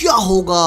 क्या होगा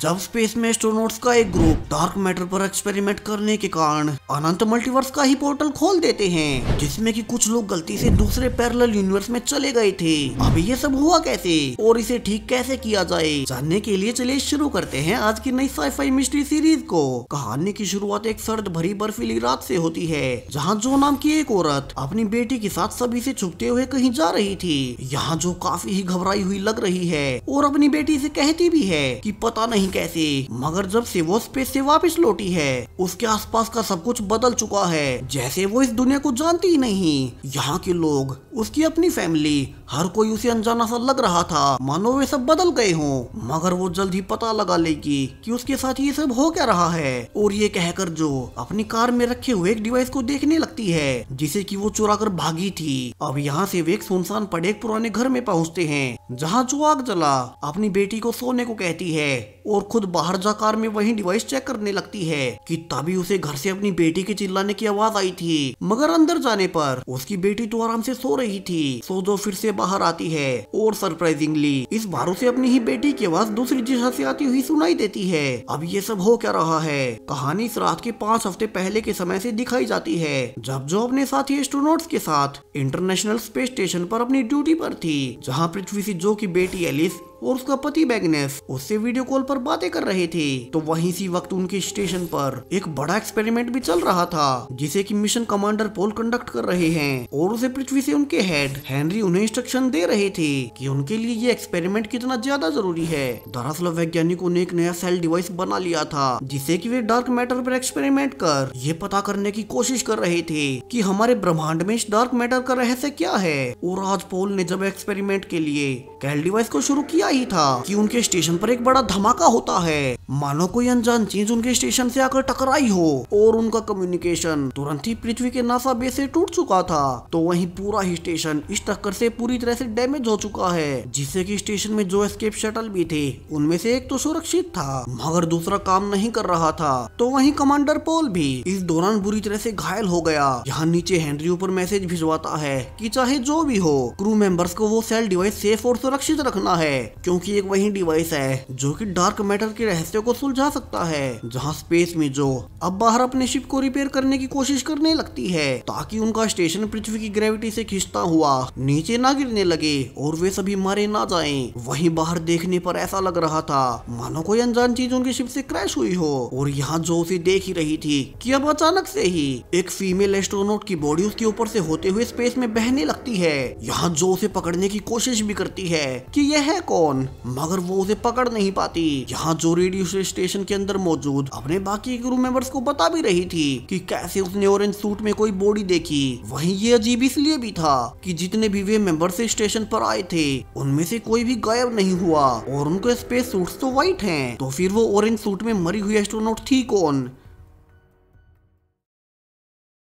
जब स्पेस में एस्ट्रोनोट्स का एक ग्रुप डार्क मैटर पर एक्सपेरिमेंट करने के कारण अनंत मल्टीवर्स का ही पोर्टल खोल देते हैं जिसमें कि कुछ लोग गलती से दूसरे पैरेलल यूनिवर्स में चले गए थे अब ये सब हुआ कैसे और इसे ठीक कैसे किया जाए जानने के लिए चलिए शुरू करते हैं आज की नई साइफाई मिस्ट्री सीरीज को कहानी की शुरुआत एक सर्द भरी बर्फीली रात से होती है जहाँ जो नाम की एक औरत अपनी बेटी के साथ सभी से छुपते हुए कहीं जा रही थी यहाँ जो काफी ही घबराई हुई लग रही है और अपनी बेटी से कहती भी भी है कि पता नहीं कैसे मगर जब से वो स्पेस से वापस लौटी है उसके आसपास का सब कुछ बदल चुका है जैसे वो इस दुनिया को जानती ही नहीं यहाँ के लोग उसकी अपनी फैमिली हर कोई उसे अनजाना सा लग रहा था मानो वे सब बदल गए हो मगर वो जल्द ही पता लगा लेगी कि उसके साथ ये सब हो क्या रहा है और ये कहकर जो अपनी कार में रखे हुए एक डिवाइस को देखने लगती है जिसे कि वो चुरा कर भागी थी अब यहाँ से वे एक सुनसान पड़े एक पुराने घर में पहुँचते हैं जहाँ जो आग जला अपनी बेटी को सोने को कहती है और खुद बाहर कार में वही डिवाइस चेक करने लगती है कि तभी उसे घर से अपनी बेटी के चिल्लाने की आवाज आई थी मगर अंदर जाने पर उसकी बेटी तो आराम से सो रही थी सो जो फिर से बाहर आती है और सरप्राइजिंगली इस बार उसे अपनी ही बेटी की आवाज दूसरी दिशा से आती हुई सुनाई देती है अब ये सब हो क्या रहा है कहानी इस रात के पाँच हफ्ते पहले के समय से दिखाई जाती है जब जो अपने साथी एस्ट्रोनोट के साथ इंटरनेशनल स्पेस स्टेशन पर अपनी ड्यूटी पर थी जहाँ पृथ्वी से जो की बेटी एलिस और उसका पति बैगनेस उससे वीडियो कॉल पर बातें कर रहे थे तो वहीं इसी वक्त उनके स्टेशन पर एक बड़ा एक्सपेरिमेंट भी चल रहा था जिसे कि मिशन कमांडर पोल कंडक्ट कर रहे हैं और उसे पृथ्वी से उनके हेड हेनरी उन्हें इंस्ट्रक्शन दे रहे थे कि उनके लिए ये एक्सपेरिमेंट कितना ज्यादा जरूरी है दरअसल वैज्ञानिकों ने एक नया सेल डिवाइस बना लिया था जिसे की वे डार्क मैटर पर एक्सपेरिमेंट कर ये पता करने की कोशिश कर रहे थे की हमारे ब्रह्मांड में इस डार्क मैटर का रहस्य क्या है और आज पोल ने जब एक्सपेरिमेंट के लिए कैल डिवाइस को शुरू किया किया ही था कि उनके स्टेशन पर एक बड़ा धमाका होता है मानो कोई अनजान चीज उनके स्टेशन से आकर टकराई हो और उनका कम्युनिकेशन तुरंत ही पृथ्वी के नासा बेस से टूट चुका था तो वहीं पूरा ही स्टेशन इस टक्कर से पूरी तरह से डैमेज हो चुका है जिससे कि स्टेशन में जो एस्केप शटल भी थे उनमें से एक तो सुरक्षित था मगर दूसरा काम नहीं कर रहा था तो वही कमांडर पोल भी इस दौरान बुरी तरह से घायल हो गया यहाँ नीचे हेनरी ऊपर मैसेज भिजवाता है की चाहे जो भी हो क्रू मेंबर्स को वो सेल डिवाइस सेफ और सुरक्षित रखना है क्योंकि एक वही डिवाइस है जो कि डार्क मैटर के रहस्यों को सुलझा सकता है जहां स्पेस में जो अब बाहर अपने शिप को रिपेयर करने की कोशिश करने लगती है ताकि उनका स्टेशन पृथ्वी की ग्रेविटी से खींचता हुआ नीचे ना गिरने लगे और वे सभी मारे ना जाए वही बाहर देखने पर ऐसा लग रहा था मानो कोई अनजान चीज उनकी शिप से क्रैश हुई हो और यहाँ जो उसे देख ही रही थी कि अब अचानक से ही एक फीमेल एस्ट्रोनोट की बॉडी उसके ऊपर से होते हुए स्पेस में बहने लगती है यहाँ जो उसे पकड़ने की कोशिश भी करती है कि यह है कौन फोन मगर वो उसे पकड़ नहीं पाती यहाँ जो रेडियो स्टेशन के अंदर मौजूद अपने बाकी क्रू मेंबर्स को बता भी रही थी कि कैसे उसने ऑरेंज सूट में कोई बॉडी देखी वहीं ये अजीब इसलिए भी था कि जितने भी वे मेंबर से स्टेशन पर आए थे उनमें से कोई भी गायब नहीं हुआ और उनके स्पेस सूट तो व्हाइट है तो फिर वो ऑरेंज सूट में मरी हुई एस्ट्रोनॉट थी कौन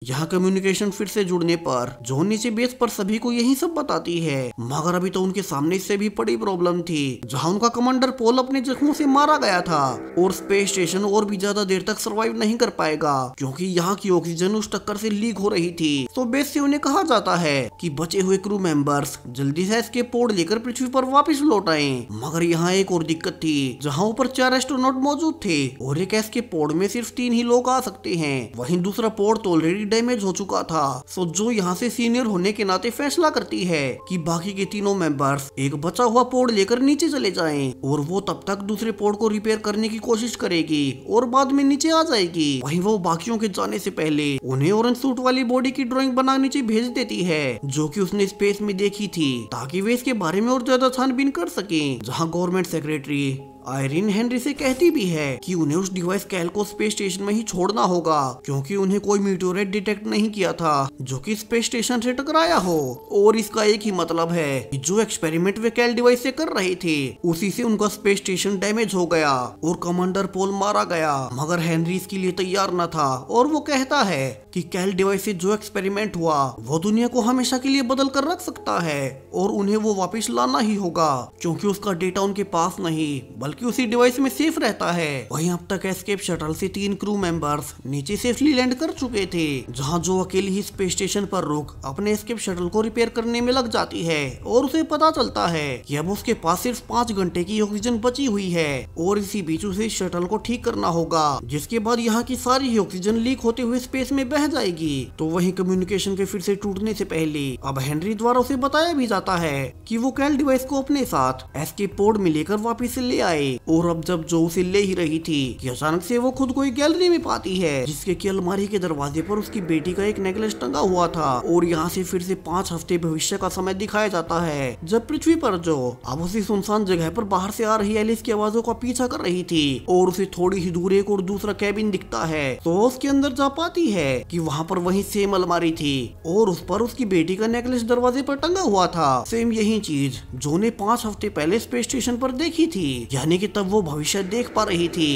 यहाँ कम्युनिकेशन फिर से जुड़ने पर जोन नीचे बेस पर सभी को यही सब बताती है मगर अभी तो उनके सामने इससे भी बड़ी प्रॉब्लम थी जहाँ उनका कमांडर पोल अपने जख्मों से मारा गया था और स्पेस स्टेशन और भी ज्यादा देर तक सर्वाइव नहीं कर पाएगा क्योंकि यहाँ की ऑक्सीजन उस टक्कर से लीक हो रही थी तो बेस से उन्हें कहा जाता है की बचे हुए क्रू मेंबर्स जल्दी से इसके पोर्ड लेकर पृथ्वी पर वापिस लौट आए मगर यहाँ एक और दिक्कत थी जहाँ ऊपर चार एस्ट्रोनोट मौजूद थे और एक एस के में सिर्फ तीन ही लोग आ सकते हैं वही दूसरा पोर्ट तो ऑलरेडी डैमेज हो चुका था सो जो यहाँ से सीनियर होने के नाते फैसला करती है कि बाकी के तीनों मेंबर्स एक बचा हुआ पोर्ड लेकर नीचे चले जाएं और वो तब तक दूसरे पोर्ड को रिपेयर करने की कोशिश करेगी और बाद में नीचे आ जाएगी वही वो बाकियों के जाने ऐसी पहले उन्हें ऑरेंज सूट वाली बॉडी की ड्रॉइंग बना नीचे भेज देती है जो की उसने स्पेस में देखी थी ताकि वे इसके बारे में और ज्यादा छानबीन कर सके जहाँ गवर्नमेंट सेक्रेटरी आयरिन हेनरी से कहती भी है कि उन्हें उस डिवाइस कैल को स्पेस स्टेशन में ही छोड़ना होगा क्योंकि उन्हें कोई म्यूटोरेट डिटेक्ट नहीं किया था जो कि स्पेस स्टेशन से टकराया हो और इसका एक ही मतलब है कि जो एक्सपेरिमेंट वे कैल डिवाइस से कर रहे थे उसी से उनका स्पेस स्टेशन डैमेज हो गया और कमांडर पोल मारा गया मगर हेनरी इसके लिए तैयार न था और वो कहता है कि कैल डिवाइस से जो एक्सपेरिमेंट हुआ वो दुनिया को हमेशा के लिए बदल कर रख सकता है और उन्हें वो वापस लाना ही होगा क्योंकि उसका डेटा उनके पास नहीं बल्कि बल्कि उसी डिवाइस में सेफ रहता है वहीं अब तक एस्केप शटल से तीन क्रू मेंबर्स नीचे सेफली लैंड कर चुके थे जहां जो अकेली ही स्पेस स्टेशन पर रुक अपने एस्केप शटल को रिपेयर करने में लग जाती है और उसे पता चलता है की अब उसके पास सिर्फ पाँच घंटे की ऑक्सीजन बची हुई है और इसी बीच उसे शटल को ठीक करना होगा जिसके बाद यहाँ की सारी ऑक्सीजन लीक होते हुए स्पेस में बह जाएगी तो वही कम्युनिकेशन के फिर से टूटने से पहले अब हेनरी द्वारा उसे बताया भी जाता है कि वो कैल डिवाइस को अपने साथ एस्केप पोर्ट में लेकर वापिस ले आए आए और अब जब जो उसे ले ही रही थी कि अचानक से वो खुद को एक गैलरी में पाती है जिसके की अलमारी के दरवाजे पर उसकी बेटी का एक नेकलेस टंगा हुआ था और यहाँ से फिर से पांच हफ्ते भविष्य का समय दिखाया जाता है जब पृथ्वी पर जो अब उसी सुनसान जगह पर बाहर से आ रही एलिस की आवाजों का पीछा कर रही थी और उसे थोड़ी ही दूर एक और दूसरा कैबिन दिखता है तो उसके अंदर जा पाती है कि वहाँ पर वही सेम अलमारी थी और उस पर उसकी बेटी का नेकलेस दरवाजे पर टंगा हुआ था सेम यही चीज जो ने पांच हफ्ते पहले स्पेस स्टेशन पर देखी थी यानी यानी कि तब वो भविष्य देख पा रही थी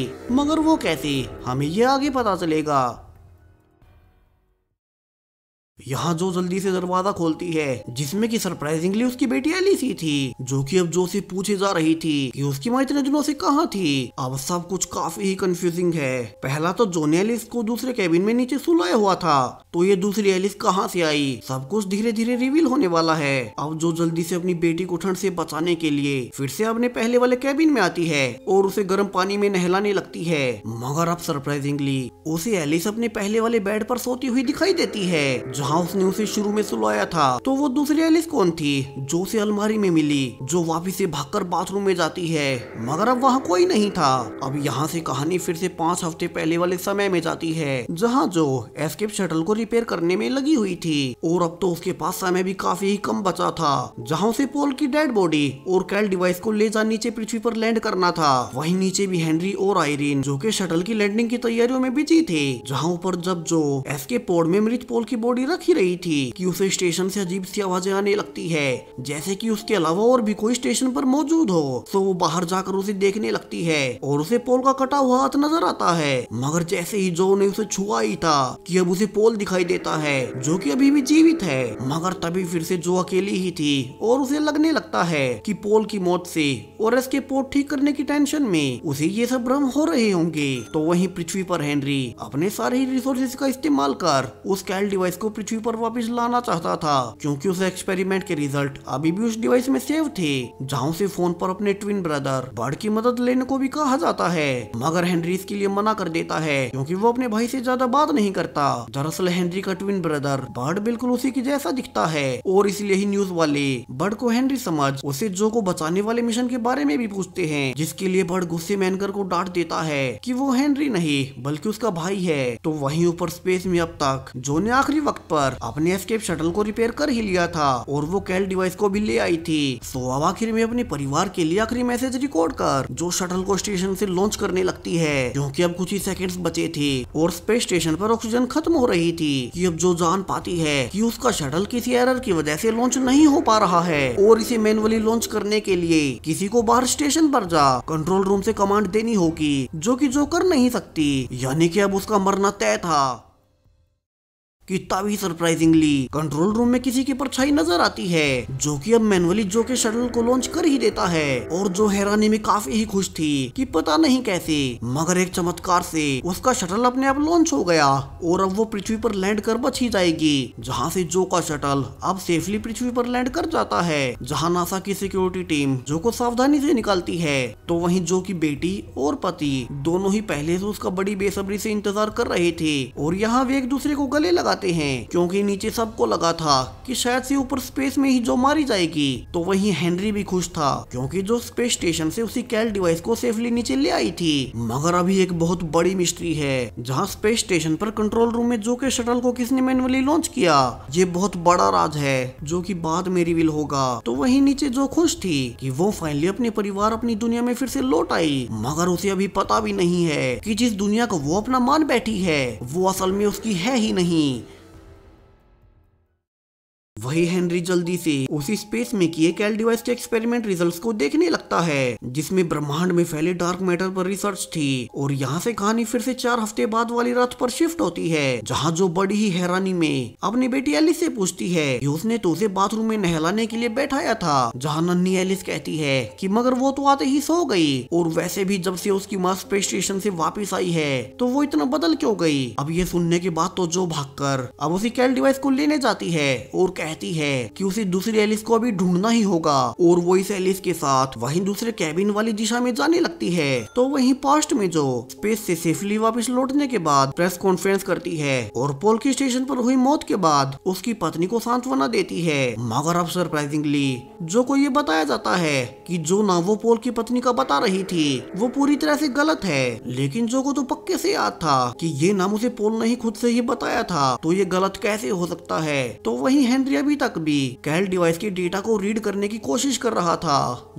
मगर वो कैसे हमें ये आगे पता चलेगा यहाँ जो जल्दी से दरवाजा खोलती है जिसमें कि सरप्राइजिंगली उसकी बेटी एलिसी थी जो कि अब जो से पूछे जा रही थी कि उसकी माँ इतने दिनों से कहाँ थी अब सब कुछ काफी ही कंफ्यूजिंग है पहला तो जोन एलिस को दूसरे केबिन में नीचे सुलाया हुआ था तो ये दूसरी एलिस कहाँ से आई सब कुछ धीरे धीरे रिवील होने वाला है अब जो जल्दी से अपनी बेटी को ठंड से बचाने के लिए फिर से अपने पहले वाले कैबिन में आती है और उसे गर्म पानी में नहलाने लगती है मगर अब सरप्राइजिंगली उसे एलिस अपने पहले वाले बेड पर सोती हुई दिखाई देती है हाउस ने उसे शुरू में सुलाया था तो वो दूसरी एलिस कौन थी जो उसे अलमारी में मिली जो वापिस से भागकर बाथरूम में जाती है मगर अब वहाँ कोई नहीं था अब यहाँ से कहानी फिर से पांच हफ्ते पहले वाले समय में जाती है जहाँ जो एस्केप शटल को रिपेयर करने में लगी हुई थी और अब तो उसके पास समय भी काफी ही कम बचा था जहाँ उसे पोल की डेड बॉडी और कैल डिवाइस को ले जा नीचे पृथ्वी पर लैंड करना था वहीं नीचे भी हेनरी और आयरीन जो की शटल की लैंडिंग की तैयारियों में बिजी थे जहाँ ऊपर जब जो एस्केप पोर्ड में मृत पोल की बॉडी भटक ही रही थी कि उसे स्टेशन से अजीब सी आवाजें आने लगती है जैसे कि उसके अलावा और भी कोई स्टेशन पर मौजूद हो तो वो बाहर जाकर उसे देखने लगती है और उसे पोल का कटा हुआ हाथ नजर आता है मगर जैसे ही जो ने उसे छुआ ही था कि अब उसे पोल दिखाई देता है जो कि अभी भी जीवित है मगर तभी फिर से जो अकेली ही थी और उसे लगने लगता है कि पोल की मौत से और इसके पोल ठीक करने की टेंशन में उसे ये सब भ्रम हो रहे होंगे तो वही पृथ्वी पर हेनरी अपने सारे रिसोर्सेज का इस्तेमाल कर उस कैल डिवाइस को पृथ्वी पर वापस लाना चाहता था क्योंकि उस एक्सपेरिमेंट के रिजल्ट अभी भी उस डिवाइस में सेव थे जहाँ से फोन पर अपने ट्विन ब्रदर बर्ड की मदद लेने को भी कहा जाता है मगर हेनरी इसके लिए मना कर देता है क्योंकि वो अपने भाई से ज्यादा बात नहीं करता दरअसल हेनरी का ट्विन ब्रदर बर्ड बिल्कुल उसी की जैसा दिखता है और इसलिए ही न्यूज वाले बर्ड को हेनरी समझ उसे जो को बचाने वाले मिशन के बारे में भी पूछते हैं जिसके लिए बर्ड गुस्से में एनकर को डांट देता है कि वो हेनरी नहीं बल्कि उसका भाई है तो वहीं ऊपर स्पेस में अब तक जो ने आखिरी वक्त पर पर अपने एस्केप शटल को रिपेयर कर ही लिया था और वो कैल डिवाइस को भी ले आई थी सो तो अब आखिर में अपने परिवार के लिए आखिरी मैसेज रिकॉर्ड कर जो शटल को स्टेशन से लॉन्च करने लगती है क्योंकि अब कुछ ही सेकंड्स बचे थे और स्पेस स्टेशन पर ऑक्सीजन खत्म हो रही थी कि अब जो जान पाती है कि उसका शटल किसी एरर की वजह से लॉन्च नहीं हो पा रहा है और इसे मैनुअली लॉन्च करने के लिए किसी को बाहर स्टेशन पर जा कंट्रोल रूम से कमांड देनी होगी जो कि जो कर नहीं सकती यानी कि अब उसका मरना तय था कि तभी सरप्राइजिंगली कंट्रोल रूम में किसी की परछाई नजर आती है जो कि अब मैनुअली जो के शटल को लॉन्च कर ही देता है और जो हैरानी में काफी ही खुश थी कि पता नहीं कैसे मगर एक चमत्कार से उसका शटल अपने आप लॉन्च हो गया और अब वो पृथ्वी पर लैंड कर बच ही जाएगी जहाँ से जो का शटल अब सेफली पृथ्वी पर लैंड कर जाता है जहाँ नासा की सिक्योरिटी टीम जो को सावधानी से निकालती है तो वही जो की बेटी और पति दोनों ही पहले से उसका बड़ी बेसब्री से इंतजार कर रहे थे और यहाँ वे एक दूसरे को गले लगा लगाते हैं क्योंकि नीचे सबको लगा था कि शायद से ऊपर स्पेस में ही जो मारी जाएगी तो वही हेनरी भी खुश था क्योंकि जो स्पेस स्टेशन से उसी कैल डिवाइस को सेफली नीचे ले आई थी मगर अभी एक बहुत बड़ी मिस्ट्री है जहाँ स्पेस स्टेशन पर कंट्रोल रूम में जो के शटल को किसने मैनुअली लॉन्च किया ये बहुत बड़ा राज है जो की बाद में रिविल होगा तो वही नीचे जो खुश थी की वो फाइनली अपने परिवार अपनी दुनिया में फिर से लौट आई मगर उसे अभी पता भी नहीं है की जिस दुनिया को वो अपना मान बैठी है वो असल में उसकी है ही नहीं वही हेनरी जल्दी से उसी स्पेस में किए कैल डिवाइस के एक्सपेरिमेंट रिजल्ट्स को देखने लगता है जिसमें ब्रह्मांड में फैले डार्क मैटर पर रिसर्च थी और यहाँ से कहानी फिर से चार हफ्ते बाद वाली रात पर शिफ्ट होती है जहाँ जो बड़ी ही हैरानी में अपनी बेटी एलिस से पूछती है कि उसने तो उसे बाथरूम में नहलाने के लिए बैठाया था जहाँ नन्नी एलिस कहती है कि मगर वो तो आते ही सो गई और वैसे भी जब से उसकी माँ स्पेस स्टेशन से वापिस आई है तो वो इतना बदल क्यों गई अब ये सुनने के बाद तो जो भागकर अब उसी कैल डिवाइस को लेने जाती है और कहती कहती है कि उसे दूसरी एलिस को अभी ढूंढना ही होगा और वो इस एलिस के साथ वहीं दूसरे कैबिन वाली दिशा में जाने लगती है तो वहीं पास्ट में जो स्पेस से सेफली वापस लौटने के बाद प्रेस कॉन्फ्रेंस करती है और पोल के स्टेशन पर हुई मौत के बाद उसकी पत्नी को सांत्वना देती है मगर अब सरप्राइजिंगली जो को ये बताया जाता है की जो ना वो पोल की पत्नी का बता रही थी वो पूरी तरह से गलत है लेकिन जो को तो पक्के से याद था कि ये नाम उसे पोल ने ही खुद से ही बताया था तो ये गलत कैसे हो सकता है तो वही हेनरी अभी तक भी कैल डिवाइस के डेटा को रीड करने की कोशिश कर रहा था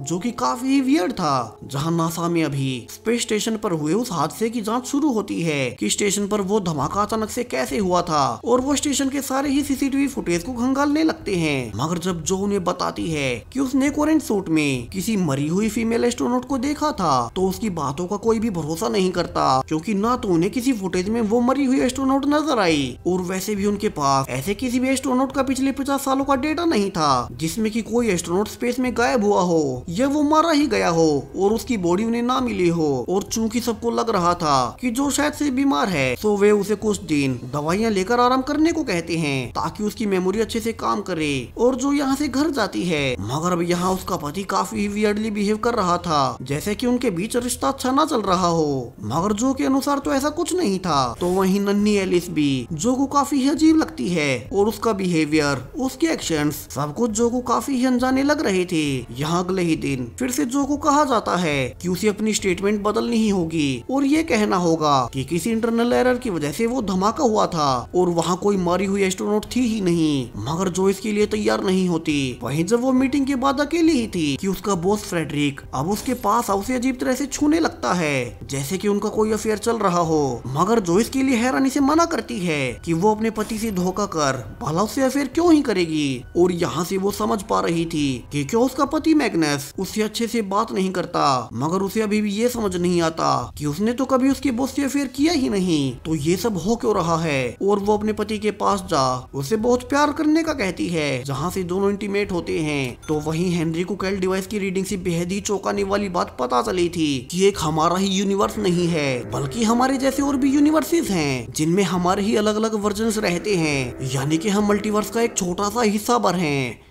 जो कि काफी ही वियर्ड था जहां नासा में अभी स्पेस स्टेशन पर हुए उस हादसे की जांच शुरू होती है कि स्टेशन पर वो धमाका अचानक से कैसे हुआ था और वो स्टेशन के सारे ही सीसीटीवी फुटेज को खंगालने लगते है मगर जब जो उन्हें बताती है की उसने कोरेंट सूट में किसी मरी हुई फीमेल एस्ट्रोनोट को देखा था तो उसकी बातों का कोई भी भरोसा नहीं करता क्यूँकी न तो उन्हें किसी फुटेज में वो मरी हुई एस्ट्रोनोट नजर आई और वैसे भी उनके पास ऐसे किसी भी एस्ट्रोनोट का पिछले 50 सालों का डेटा नहीं था जिसमें कि कोई एस्ट्रोनॉट स्पेस में गायब हुआ हो या वो मारा ही गया हो और उसकी बॉडी उन्हें ना मिली हो और चूंकि सबको लग रहा था कि जो शायद से बीमार है तो वे उसे कुछ दिन दवाइयाँ लेकर आराम करने को कहते हैं ताकि उसकी मेमोरी अच्छे से काम करे और जो यहाँ से घर जाती है मगर अब यहाँ उसका पति काफी वियर्डली बिहेव कर रहा था जैसे की उनके बीच रिश्ता अच्छा ना चल रहा हो मगर जो के अनुसार तो ऐसा कुछ नहीं था तो वही नन्नी एलिस भी जो को काफी अजीब लगती है और उसका बिहेवियर उसके एक्शन सब कुछ जो को काफी ही अनजाने लग रहे थे यहाँ अगले ही दिन फिर से जो को कहा जाता है कि उसे अपनी स्टेटमेंट बदलनी ही होगी और ये कहना होगा कि किसी इंटरनल एरर की वजह से वो धमाका हुआ था और वहाँ कोई मारी हुई एस्ट्रोनोट थी ही नहीं मगर जो इसके लिए तैयार नहीं होती वही जब वो मीटिंग के बाद अकेली ही थी की उसका बोस फ्रेडरिक अब उसके पास उसे अजीब तरह से छूने लगता है जैसे की उनका कोई अफेयर चल रहा हो मगर जो इसके लिए हैरानी से मना करती है की वो अपने पति से धोखा कर भला उससे अफेयर क्यों ही करेगी और यहाँ से वो समझ पा रही थी कि क्यों उसका पति मैगनेस उससे अच्छे से बात नहीं करता मगर उसे अभी भी ये समझ नहीं आता कि उसने तो कभी उसके बोस से अफेयर किया ही नहीं तो ये सब हो क्यों रहा है और वो अपने पति के पास जा उसे बहुत प्यार करने का कहती है जहाँ से दोनों इंटीमेट होते हैं तो वही हेनरी को कैल डिवाइस की रीडिंग से बेहद ही चौकाने वाली बात पता चली थी की एक हमारा ही यूनिवर्स नहीं है बल्कि हमारे जैसे और भी यूनिवर्सेज हैं जिनमें हमारे ही अलग अलग वर्जन रहते हैं यानी कि हम मल्टीवर्स का एक छोटा छोटा सा हिस्सा पर हैं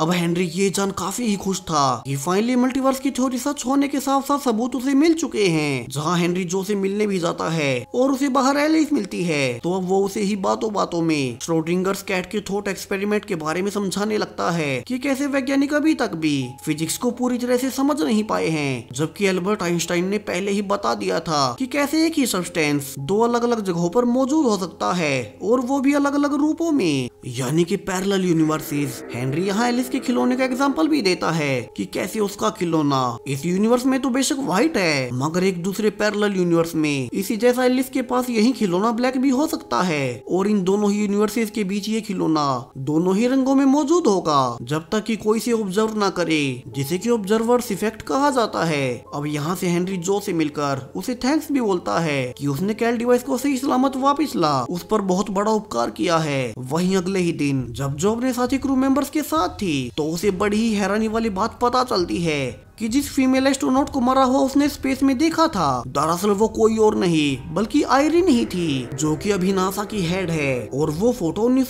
अब हेनरी ये जान काफी ही खुश था कि फाइनली मल्टीवर्स की थ्योरी सच होने के साथ साथ सबूत उसे मिल चुके हैं जहाँ हेनरी जो से मिलने भी जाता है और उसे बाहर एलिस मिलती है तो अब वो उसे ही बातों बातों में श्रोडिंगर्स कैट के थोट एक्सपेरिमेंट के बारे में समझाने लगता है कि कैसे वैज्ञानिक अभी तक भी फिजिक्स को पूरी तरह से समझ नहीं पाए हैं जबकि अल्बर्ट आइंस्टाइन ने पहले ही बता दिया था कि कैसे एक ही सब्सटेंस दो अलग अलग जगहों पर मौजूद हो सकता है और वो भी अलग अलग रूपों में यानी कि पैरल यूनिवर्सिस हेनरी यहाँ एलिस इसके खिलौने का एग्जाम्पल भी देता है कि कैसे उसका खिलौना इस यूनिवर्स में तो बेशक व्हाइट है मगर एक दूसरे पैरल यूनिवर्स में इसी जैसा एलिस के पास यही खिलौना ब्लैक भी हो सकता है और इन दोनों ही यूनिवर्स के बीच ये खिलौना दोनों ही रंगों में मौजूद होगा जब तक की कोई से ऑब्जर्व ना करे जिसे की ऑब्जर्वर इफेक्ट कहा जाता है अब यहाँ से हेनरी जो से मिलकर उसे थैंक्स भी बोलता है कि उसने कैल डिवाइस को सही सलामत वापस ला उस पर बहुत बड़ा उपकार किया है वहीं अगले ही दिन जब जॉब ने साथी क्रू मेंबर्स के साथ थी तो उसे बड़ी ही हैरानी वाली बात पता चलती है कि जिस फीमेल एस्ट्रोनॉट को मरा हुआ उसने स्पेस में देखा था दरअसल वो कोई और नहीं बल्कि आयरिन ही थी जो कि अभी नासा की हेड है और वो फोटो उन्नीस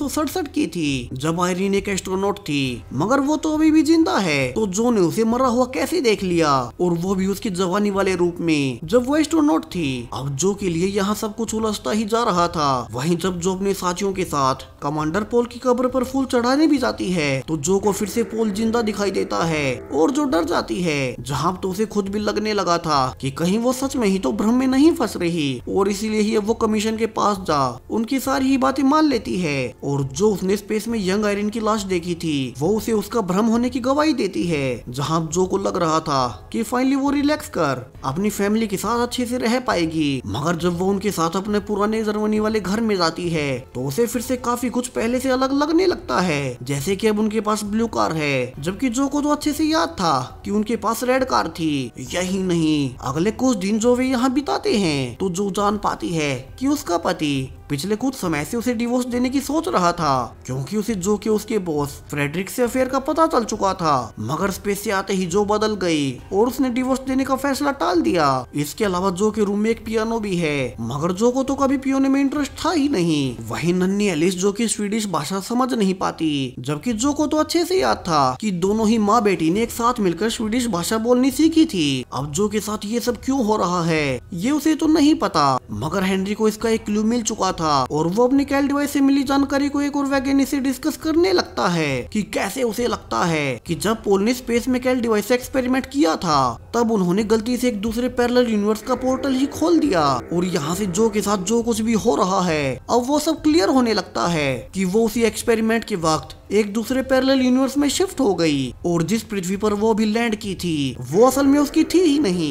की थी जब आयरिन एक एस्ट्रोनॉट थी मगर वो तो अभी भी जिंदा है तो जो ने उसे मरा हुआ कैसे देख लिया और वो भी उसकी जवानी वाले रूप में जब वो एस्ट्रोनॉट थी अब जो के लिए यहाँ सब कुछ उलझता ही जा रहा था वही जब जो अपने साथियों के साथ कमांडर पोल की कब्र पर फूल चढ़ाने भी जाती है तो जो को फिर से पोल जिंदा दिखाई देता है और जो डर जाती है है जहाँ तो उसे खुद भी लगने लगा था कि कहीं वो सच में ही तो भ्रम में नहीं फंस रही और इसीलिए ही अब वो कमीशन के पास जा उनकी सारी ही बातें मान लेती है और जो उसने स्पेस में यंग आयरन की लाश देखी थी वो उसे उसका भ्रम होने की गवाही देती है जहाँ जो को लग रहा था की फाइनली वो रिलैक्स कर अपनी फैमिली के साथ अच्छे से रह पाएगी मगर जब वो उनके साथ अपने पुराने जर्मनी वाले घर में जाती है तो उसे फिर से काफी कुछ पहले से अलग लगने लगता है जैसे कि अब उनके पास ब्लू कार है जबकि जो को तो अच्छे से याद था कि उनके पास पास रेड कार थी यही नहीं अगले कुछ दिन जो वे यहाँ बिताते हैं तो जो जान पाती है कि उसका पति पिछले कुछ समय से उसे डिवोर्स देने की सोच रहा था क्योंकि उसे जो के उसके बॉस फ्रेडरिक से अफेयर का पता चल चुका था मगर स्पेस से आते ही जो बदल गई और उसने डिवोर्स देने का फैसला टाल दिया इसके अलावा जो के रूम में एक पियानो भी है मगर जो को तो कभी पियोने में इंटरेस्ट था ही नहीं वही नन्नी एलिस जो की स्वीडिश भाषा समझ नहीं पाती जबकि जो को तो अच्छे से याद था की दोनों ही माँ बेटी ने एक साथ मिलकर स्वीडिश भाषा बोलनी सीखी थी अब जो के साथ ये सब क्यों हो रहा है ये उसे तो नहीं पता मगर हेनरी को इसका एक क्लू मिल चुका था और वो अपनी कैल डिवाइस से मिली जानकारी को एक और वैज्ञानिक से डिस्कस करने लगता है कि कैसे उसे लगता है कि जब पोल ने स्पेस में कैल डिवाइस से एक्सपेरिमेंट किया था तब उन्होंने गलती से एक दूसरे पैरल यूनिवर्स का पोर्टल ही खोल दिया और यहाँ से जो के साथ जो कुछ भी हो रहा है अब वो सब क्लियर होने लगता है की वो उसी एक्सपेरिमेंट के वक्त एक दूसरे पैरेलल यूनिवर्स में शिफ्ट हो गई और जिस पृथ्वी पर वो भी लैंड की थी वो असल में उसकी थी ही नहीं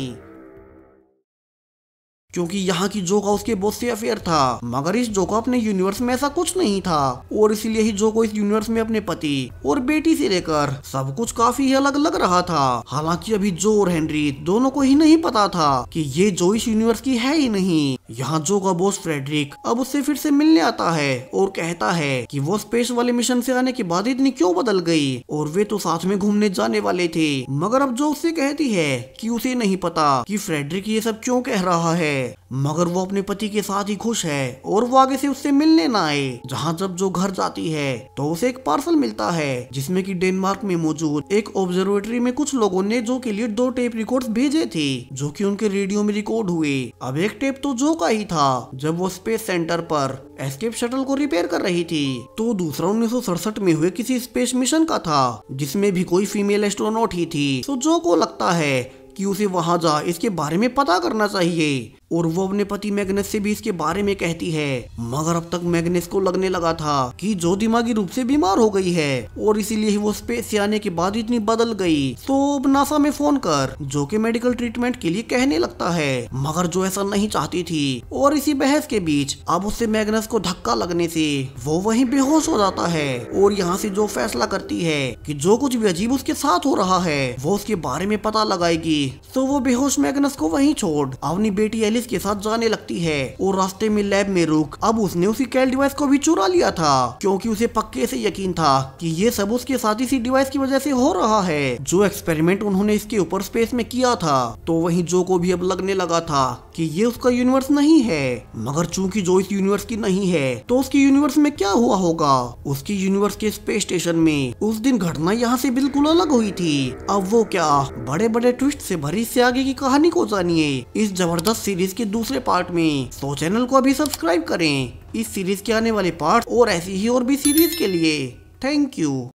क्योंकि यहाँ की जोका उसके बॉस से अफेयर था मगर इस जोका अपने यूनिवर्स में ऐसा कुछ नहीं था और इसलिए ही जोको इस यूनिवर्स में अपने पति और बेटी से लेकर सब कुछ काफी अलग लग रहा था हालांकि अभी जो और हेनरी दोनों को ही नहीं पता था कि ये जो इस यूनिवर्स की है ही नहीं यहाँ जो का बोस फ्रेडरिक अब उससे फिर से मिलने आता है और कहता है कि वो स्पेस वाले मिशन से आने के बाद इतनी क्यों बदल गई और वे तो साथ में घूमने जाने वाले थे मगर अब जो उससे कहती है कि उसे नहीं पता कि फ्रेडरिक ये सब क्यों कह रहा है मगर वो अपने पति के साथ ही खुश है और वो आगे से उससे मिलने ना आए जहाँ जब जो घर जाती है तो उसे एक पार्सल मिलता है जिसमें कि डेनमार्क में मौजूद एक ऑब्जर्वेटरी में कुछ लोगों ने जो के लिए दो टेप रिकॉर्ड भेजे थे जो की उनके रेडियो में रिकॉर्ड हुए अब एक टेप तो जो का ही था जब वो स्पेस सेंटर पर एस्केप शटल को रिपेयर कर रही थी तो दूसरा उन्नीस में हुए किसी स्पेस मिशन का था जिसमे भी कोई फीमेल एस्ट्रोनॉट ही थी तो जो को लगता है कि उसे वहां जा इसके बारे में पता करना चाहिए और वो अपने पति मैग्नेस से भी इसके बारे में कहती है मगर अब तक मैग्नेस को लगने लगा था कि जो दिमागी रूप से बीमार हो गई है और इसीलिए वो स्पेस से आने के बाद इतनी बदल गई तो अब नासा में फोन कर जो कि मेडिकल ट्रीटमेंट के लिए कहने लगता है मगर जो ऐसा नहीं चाहती थी और इसी बहस के बीच अब उससे मैग्नस को धक्का लगने से वो वही बेहोश हो जाता है और यहाँ से जो फैसला करती है की जो कुछ भी अजीब उसके साथ हो रहा है वो उसके बारे में पता लगाएगी तो वो बेहोश मैग्नस को वही छोड़ अपनी बेटी एलिस के साथ जाने लगती है और रास्ते में लैब में रुक अब उसने उसी कैल डिवाइस को भी चुरा लिया था क्योंकि उसे पक्के से यकीन था कि ये सब उसके साथ इसी डिवाइस की वजह से हो रहा है जो एक्सपेरिमेंट उन्होंने इसके ऊपर स्पेस में किया था तो वही जो को भी अब लगने लगा था कि ये उसका यूनिवर्स नहीं है मगर चूंकि जो इस यूनिवर्स की नहीं है तो उसके यूनिवर्स में क्या हुआ होगा उसकी यूनिवर्स के स्पेस स्टेशन में उस दिन घटना यहाँ से बिल्कुल अलग हुई थी अब वो क्या बड़े बड़े ट्विस्ट से भरी से आगे की कहानी को जानिए इस जबरदस्त सीरीज सीरीज के दूसरे पार्ट में तो चैनल को अभी सब्सक्राइब करें इस सीरीज के आने वाले पार्ट और ऐसी ही और भी सीरीज के लिए थैंक यू